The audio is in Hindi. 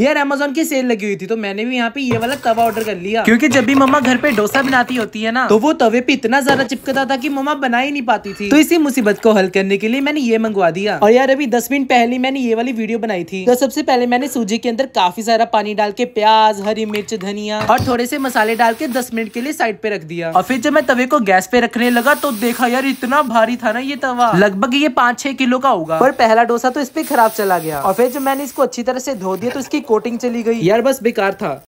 यार अमेजोन की सेल लगी हुई थी तो मैंने भी यहाँ पे ये वाला तवा ऑर्डर कर लिया क्योंकि जब भी मम्मा घर पे डोसा बनाती होती है ना तो वो तवे पे इतना ज्यादा चिपकता था कि मम्मा बना ही नहीं पाती थी तो इसी मुसीबत को हल करने के लिए मैंने ये मंगवा दिया और यार अभी दस मिनट पहले मैंने ये वाली वीडियो बनाई थी तो सबसे पहले मैंने सूजी के अंदर काफी सारा पानी डाल के प्याज हरी मिर्च धनिया और थोड़े से मसाले डाल के दस मिनट के लिए साइड पे रख दिया और फिर जब मैं तवे को गैस पे रखने लगा तो देखा यार इतना भारी था ना ये तवा लगभग ये पाँच छह किलो का होगा पर पहला डोसा तो इस पे खराब चला गया और फिर जब मैंने इसको अच्छी तरह से धो दिया तो इसकी कोटिंग चली गई यार बस बेकार था